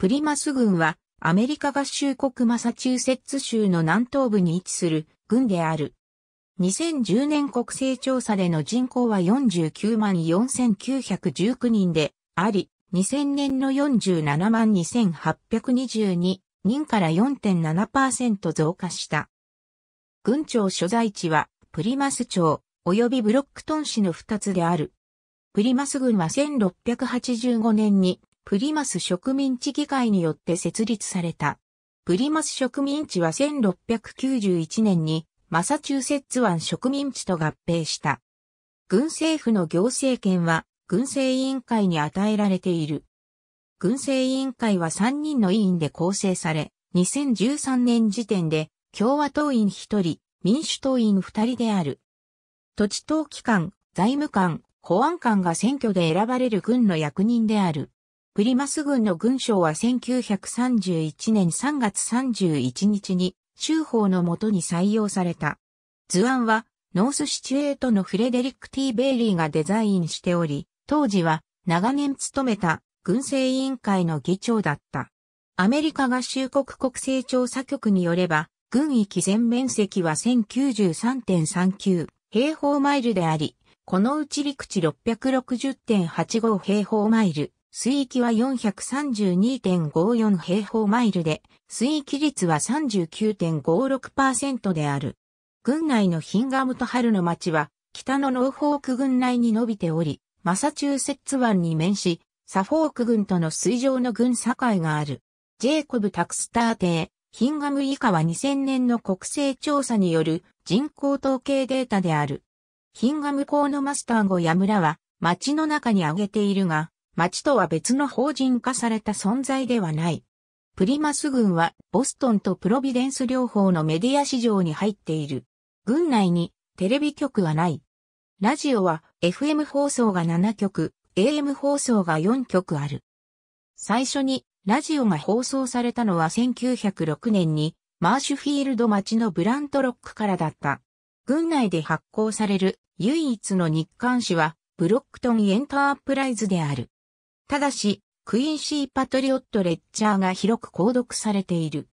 プリマス軍はアメリカ合衆国マサチューセッツ州の南東部に位置する軍である。2010年国勢調査での人口は49万4919人であり、2000年の47万2822人から4.7%増加した。軍庁所在地はプリマス町及びブロックトン市の2つである。プリマス軍は1685年にプリマス植民地議会によって設立された。プリマス植民地は1691年にマサチューセッツ湾植民地と合併した。軍政府の行政権は軍政委員会に与えられている。軍政委員会は3人の委員で構成され、2013年時点で共和党員1人、民主党員2人である。土地登機関、財務官、保安官が選挙で選ばれる軍の役人である。プリマス軍の軍省は1931年3月31日に州法のもとに採用された。図案はノースシチュエートのフレデリック・ティーベイリーがデザインしており、当時は長年務めた軍政委員会の議長だった。アメリカ合衆国国勢調査局によれば、軍域全面積は1093.39平方マイルであり、このうち陸地660.85平方マイル、水域は432.54平方マイルで、水域率は39.56%である。軍内のヒンガムと春の町は、北のノーフォーク軍内に伸びており、マサチューセッツ湾に面し、サフォーク軍との水上の軍境がある。ジェイコブ・タクスター邸、ヒンガム以下は2000年の国勢調査による人口統計データである。ヒンガム港のマスター後、や村は、町の中に挙げているが、町とは別の法人化された存在ではない。プリマス軍はボストンとプロビデンス両方のメディア市場に入っている。軍内にテレビ局はない。ラジオは FM 放送が7局、AM 放送が4局ある。最初にラジオが放送されたのは1906年にマーシュフィールド町のブラントロックからだった。軍内で発行される唯一の日刊誌はブロックトンエンタープライズである。ただし、クインシー・パトリオット・レッチャーが広く購読されている。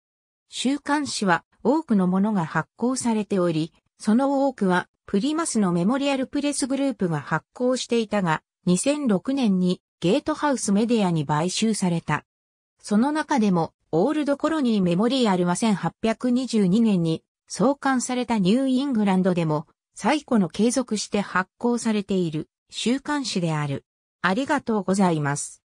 週刊誌は多くのものが発行されており、その多くはプリマスのメモリアルプレスグループが発行していたが、2006年にゲートハウスメディアに買収された。その中でも、オールドコロニーメモリアルは1822年に創刊されたニューイングランドでも最古の継続して発行されている週刊誌である。ありがとうございます。